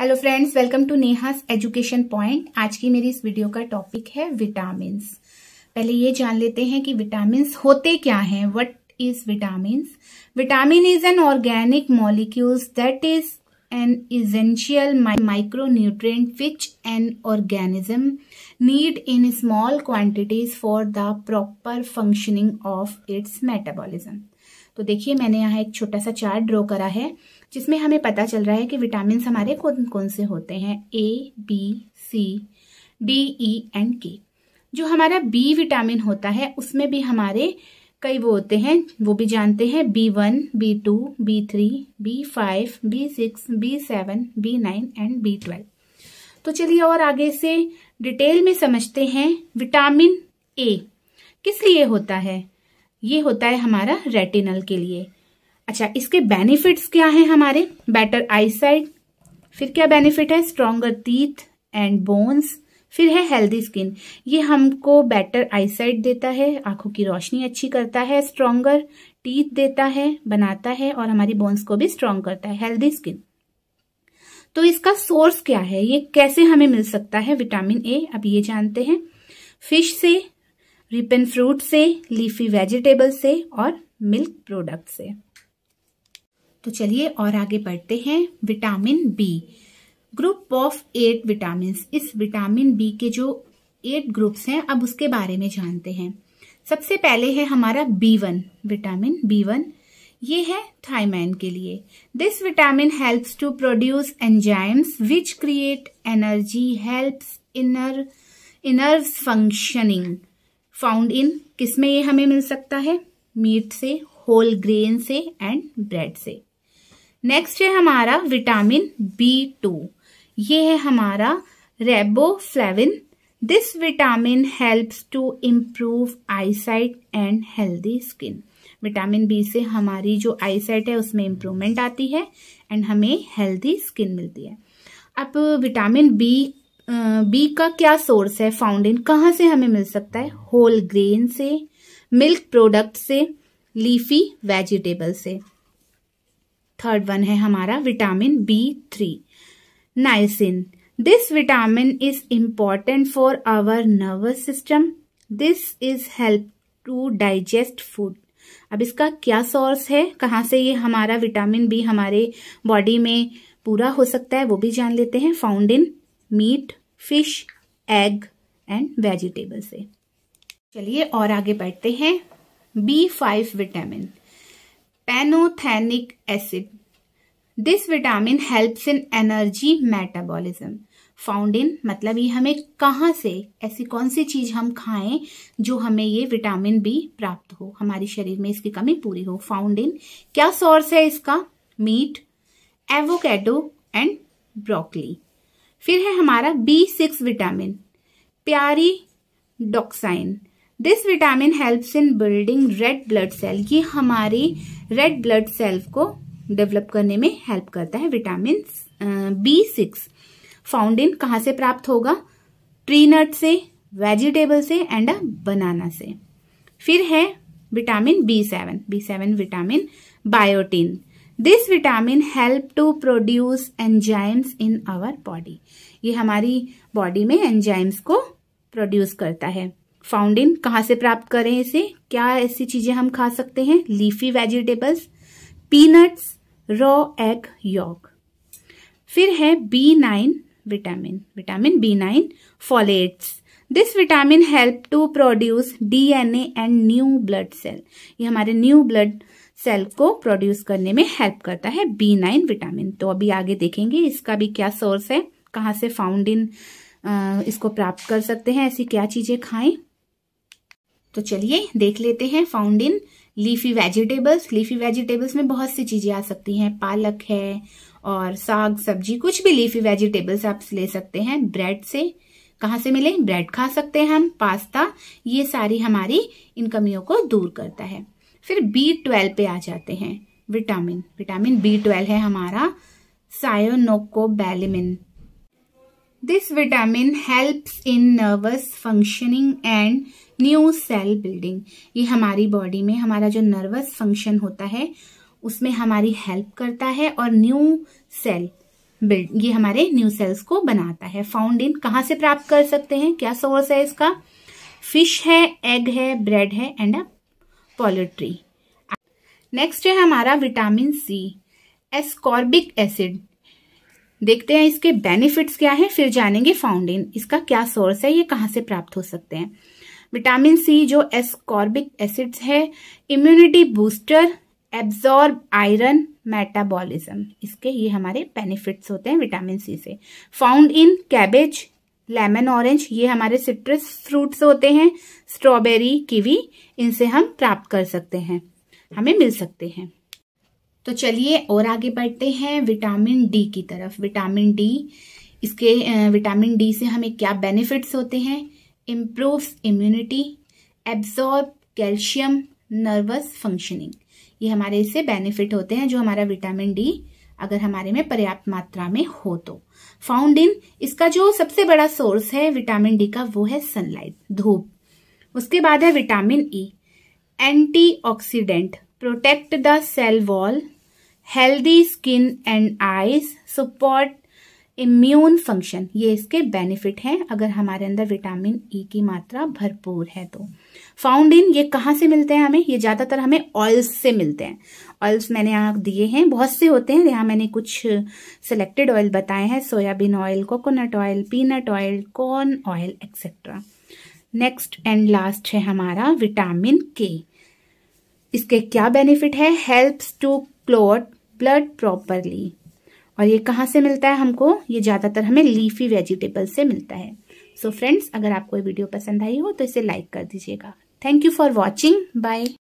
hello friends welcome to Neha's education point आज की मेरी इस वीडियो का टॉपिक है विटामिन पहले ये जान लेते हैं कि विटामिन होते क्या हैं what is vitamin vitamin is an organic molecules that is an essential micronutrient which an organism need in small quantities for the proper functioning of its metabolism तो देखिए मैंने यहाँ एक छोटा सा चार्ट ड्रॉ करा है जिसमें हमें पता चल रहा है कि विटामिन हमारे कौन कौन से होते हैं A B C D E and K जो हमारा बी विटामिन होता है उसमें भी हमारे कई वो होते हैं वो भी जानते हैं B one B two B three B five B six B seven B nine and B twelve तो चलिए और आगे से डिटेल में समझते हैं विटामिन ए किस लिए होता है ये होता है हमारा रेटिनल के लिए अच्छा इसके बेनिफिट्स क्या हैं हमारे बेटर आईसाइट फिर क्या बेनिफिट है स्ट्रोंगर टीथ एंड बोन्स फिर है हेल्दी स्किन ये हमको बेटर आईसाइट देता है आंखों की रोशनी अच्छी करता है स्ट्रोंगर टीथ देता है बनाता है और हमारी बोन्स को भी स्ट्रांग करता है हेल्दी स्किन तो इसका सोर्स क्या है ये कैसे हमें मिल सकता है विटामिन ए अब ये जानते हैं फिश से रिपन फ्रूट से लीफी वेजिटेबल से और मिल्क प्रोडक्ट से तो चलिए और आगे बढ़ते हैं vitamin B group of eight vitamin इस विटामिन बी के जो एट ग्रुप्स हैं अब उसके बारे में जानते हैं सबसे पहले है हमारा B one vitamin B one ये है थाइमैन के लिए this vitamin helps to produce enzymes which create energy helps inner nerve functioning found in किसमें ये हमें मिल सकता है मीट से होल ग्रेन से एंड ब्रेड से नेक्स्ट है हमारा विटामिन बी टू ये है हमारा riboflavin this vitamin helps to improve eyesight and healthy skin vitamin B से हमारी जो आईसाइट है उसमें इम्प्रूवमेंट आती है एंड हमें हेल्दी स्किन मिलती है अब विटामिन बी बी का क्या सोर्स है फाउंडेन कहाँ से हमें मिल सकता है होल ग्रेन से मिल्क प्रोडक्ट से लीफी वेजिटेबल से थर्ड वन है हमारा vitamin B three niacin this vitamin is important for our nervous system this is help to digest food अब इसका क्या सोर्स है कहाँ से ये हमारा विटामिन बी हमारे बॉडी में पूरा हो सकता है वो भी जान लेते हैं found in meat fish egg and vegetable से चलिए और आगे बढ़ते हैं B five vitamin pantothenic acid this vitamin helps in energy metabolism found in मतलब ये हमें कहाँ से ऐसी कौन सी चीज हम खाएं जो हमें ये विटामिन बी प्राप्त हो हमारे शरीर में इसकी कमी पूरी हो फाउंड इन क्या सोर्स है इसका मीट एवोकेडो एंड ब्रोकली फिर है हमारा B six vitamin pyridoxine this vitamin helps in building red blood cell ये हमारी रेड ब्लड सेल को डेवलप करने में हेल्प करता है vitamin B six found in कहाँ से प्राप्त होगा ट्री नट से वेजिटेबल से एंड अ बनाना से फिर है vitamin B seven B seven vitamin biotin this vitamin help to produce enzymes in our body ये हमारी बॉडी में एंजाइम्स को प्रोड्यूस करता है फाउंड इन कहाँ से प्राप्त करें इसे क्या ऐसी चीजें हम खा सकते हैं leafy vegetables peanuts raw egg yolk फिर है B nine vitamin vitamin B nine folates this vitamin help to produce DNA and new blood cell ये हमारे न्यू ब्लड सेल को प्रोड्यूस करने में हेल्प करता है बी नाइन विटामिन तो अभी आगे देखेंगे इसका भी क्या सोर्स है कहाँ से फाउंड इन इसको प्राप्त कर सकते हैं ऐसी क्या चीजें खाएं तो चलिए देख लेते हैं found in leafy vegetables leafy vegetables में बहुत सी चीजें आ सकती हैं पालक है और साग सब्जी कुछ भी लीफी वेजिटेबल्स आप ले सकते हैं ब्रेड से कहाँ से मिले ब्रेड खा सकते हैं हम पास्ता ये सारी हमारी इन कमियों को दूर करता है फिर बी ट्वेल्व पे आ जाते हैं विटामिन विटामिन बी ट्वेल्व है हमारा cyanocobalamin this vitamin helps in nervous functioning and new cell building ये हमारी बॉडी में हमारा जो नर्वस फंक्शन होता है उसमें हमारी हेल्प करता है और न्यू सेल बिल्ड ये हमारे न्यू सेल्स को बनाता है फाउंड इन कहाँ से प्राप्त कर सकते हैं क्या सोर्स है इसका फिश है एग है ब्रेड है एंड अ पोल्ट्री नेक्स्ट है हमारा विटामिन सी एस्कॉर्बिक एसिड देखते हैं इसके बेनिफिट्स क्या हैं फिर जानेंगे फाउंडेन इसका क्या सोर्स है ये कहाँ से प्राप्त हो सकते हैं विटामिन सी जो एस्कॉर्बिक एसिड्स है immunity booster absorb iron metabolism इसके ये हमारे बेनिफिट्स होते हैं विटामिन सी से found in cabbage lemon orange ये हमारे सिट्रस फ्रूट्स होते हैं स्ट्रॉबेरी कीवी इनसे हम प्राप्त कर सकते हैं हमें मिल सकते हैं तो चलिए और आगे बढ़ते हैं विटामिन डी की तरफ विटामिन डी इसके विटामिन डी से हमें क्या बेनिफिट्स होते हैं improve immunity absorb calcium nervous functioning ये हमारे इससे बेनिफिट होते हैं जो हमारा विटामिन डी अगर हमारे में पर्याप्त मात्रा में हो तो फाउंड इन इसका जो सबसे बड़ा सोर्स है विटामिन डी का वो है सनलाइट धूप उसके बाद है vitamin E antioxidant protect the cell wall healthy skin and eyes support immune function ये इसके बेनिफिट हैं अगर हमारे अंदर विटामिन ई e की मात्रा भरपूर है तो फाउंड इन ये कहाँ से मिलते हैं हमें ये ज़्यादातर हमें ऑयल्स से मिलते हैं ऑयल्स मैंने यहाँ दिए हैं बहुत से होते हैं यहाँ मैंने कुछ सिलेक्टेड ऑयल बताए हैं soybean oil coconut oil peanut oil corn oil etcetera next and last है हमारा विटामिन के इसके क्या बेनिफिट है helps to clot blood properly और ये कहाँ से मिलता है हमको ये ज़्यादातर हमें लीफी वेजिटेबल से मिलता है सो so फ्रेंड्स अगर आपको ये वीडियो पसंद आई हो तो इसे लाइक कर दीजिएगा thank you for watching bye